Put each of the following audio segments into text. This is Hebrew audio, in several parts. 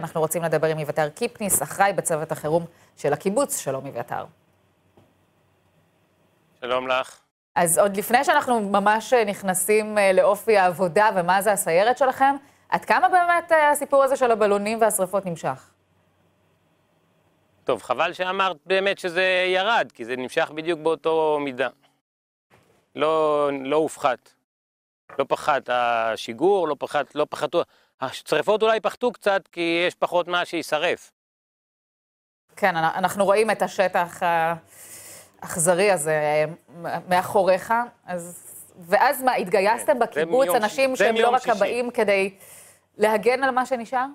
אנחנו רוצים לדבר עם אביתר קיפניס, אחראי בצוות החירום של הקיבוץ. שלום, אביתר. שלום לך. אז עוד לפני שאנחנו ממש נכנסים אה, לאופי העבודה ומה זה הסיירת שלכם, עד כמה באמת אה, הסיפור הזה של הבלונים והשרפות נמשך? טוב, חבל שאמרת באמת שזה ירד, כי זה נמשך בדיוק באותו מידה. לא, לא הופחת. לא פחת השיגור, לא פחת, לא פחתו, השרפות אולי פחתו קצת, כי יש פחות מה שיישרף. כן, אנחנו רואים את השטח האכזרי הזה אה, מאחוריך, אז... ואז מה, התגייסתם כן, בקיבוץ, אנשים שהם לא רק הבאים כדי להגן על מה שנשאר?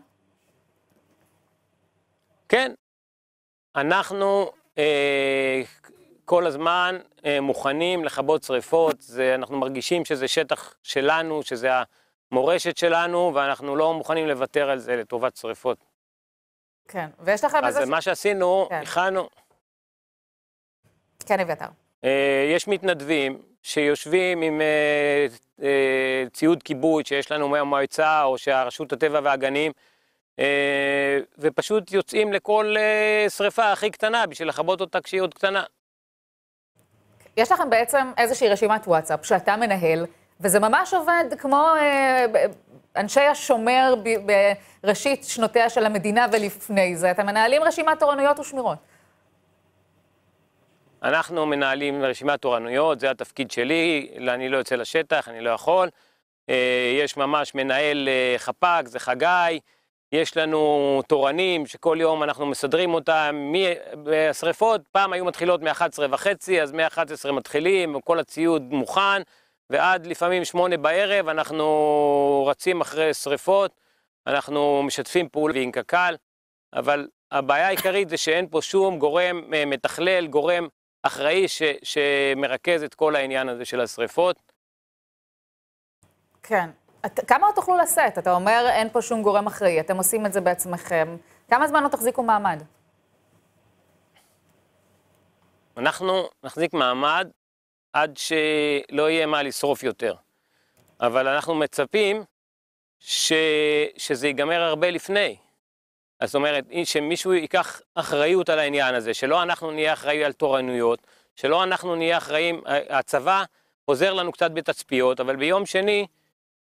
כן. אנחנו אה, כל הזמן אה, מוכנים לכבות שריפות, זה, אנחנו מרגישים שזה שטח שלנו, שזה המורשת שלנו, ואנחנו לא מוכנים לוותר על זה לטובת שריפות. כן, ויש לכם איזה... אז מה שעשינו, כן. הכנו... כן, אביתר. אה, יש מתנדבים שיושבים עם אה, אה, ציוד כיבוי שיש לנו מהמועצה או שהרשות הטבע והגנים, ופשוט יוצאים לכל שריפה הכי קטנה בשביל לכבות אותה כשהיא עוד קטנה. יש לכם בעצם איזושהי רשימת וואטסאפ שאתה מנהל, וזה ממש עובד כמו אה, אנשי השומר ב, בראשית שנותיה של המדינה ולפני זה. אתם מנהלים רשימת תורנויות ושמירות. אנחנו מנהלים רשימת תורנויות, זה התפקיד שלי, אני לא יוצא לשטח, אני לא יכול. אה, יש ממש מנהל אה, חפ"ק, זה חגי, יש לנו תורנים שכל יום אנחנו מסדרים אותם, השרפות פעם היו מתחילות מ-11 וחצי, אז מ-11 מתחילים, כל הציוד מוכן. ועד לפעמים שמונה בערב אנחנו רצים אחרי שריפות, אנחנו משתפים פעולה עם קק"ל, אבל הבעיה העיקרית זה שאין פה שום גורם אה, מתכלל, גורם אחראי ש, שמרכז את כל העניין הזה של השריפות. כן. את, כמה עוד תוכלו לשאת? אתה אומר אין פה שום גורם אחראי, אתם עושים את זה בעצמכם. כמה זמן לא תחזיקו מעמד? אנחנו נחזיק מעמד עד שלא יהיה מה לשרוף יותר. אבל אנחנו מצפים ש... שזה ייגמר הרבה לפני. זאת אומרת, שמישהו ייקח אחריות על העניין הזה, שלא אנחנו נהיה אחראי על תורנויות, שלא אנחנו נהיה אחראים, הצבא עוזר לנו קצת בתצפיות, אבל ביום שני,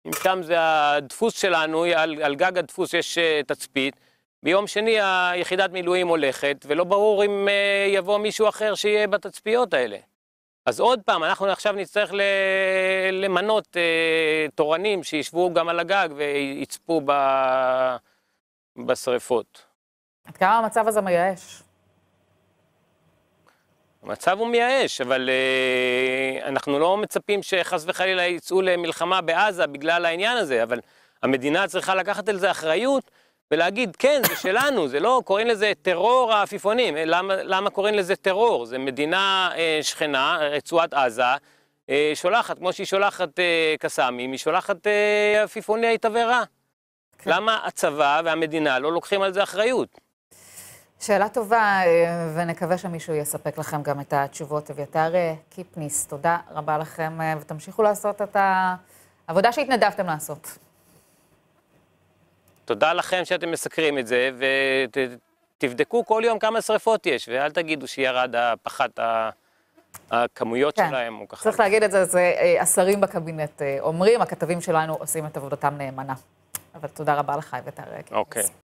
אם שם זה הדפוס שלנו, על, על גג הדפוס יש אה, תצפית, ביום שני היחידת מילואים הולכת, ולא ברור אם אה, יבוא מישהו אחר שיהיה בתצפיות האלה. אז עוד פעם, אנחנו עכשיו נצטרך למנות אה, תורנים שישבו גם על הגג ויצפו ב... בשריפות. עד כמה המצב הזה מייאש? המצב הוא מייאש, אבל uh, אנחנו לא מצפים שחס וחלילה יצאו למלחמה בעזה בגלל העניין הזה, אבל המדינה צריכה לקחת על זה אחריות. ולהגיד, כן, זה שלנו, זה לא, קוראים לזה טרור העפיפונים. אה, למה, למה קוראים לזה טרור? זה מדינה אה, שכנה, אה, רצועת עזה, אה, שולחת, כמו שהיא שולחת אה, קסאמים, היא שולחת אה, עפיפוני תבערה. כן. למה הצבא והמדינה לא לוקחים על זה אחריות? שאלה טובה, אה, ונקווה שמישהו יספק לכם גם את התשובות. אביתר קיפניס, תודה רבה לכם, ותמשיכו לעשות את העבודה שהתנדבתם לעשות. תודה לכם שאתם מסקרים את זה, ותבדקו כל יום כמה שריפות יש, ואל תגידו שירד הפחת ה... הכמויות כן. שלהם, הוא ככה. צריך להגיד את זה, זה אה, השרים בקבינט אה, אומרים, הכתבים שלנו עושים את עבודתם נאמנה. אבל תודה רבה לך, אביתר. אה, אוקיי.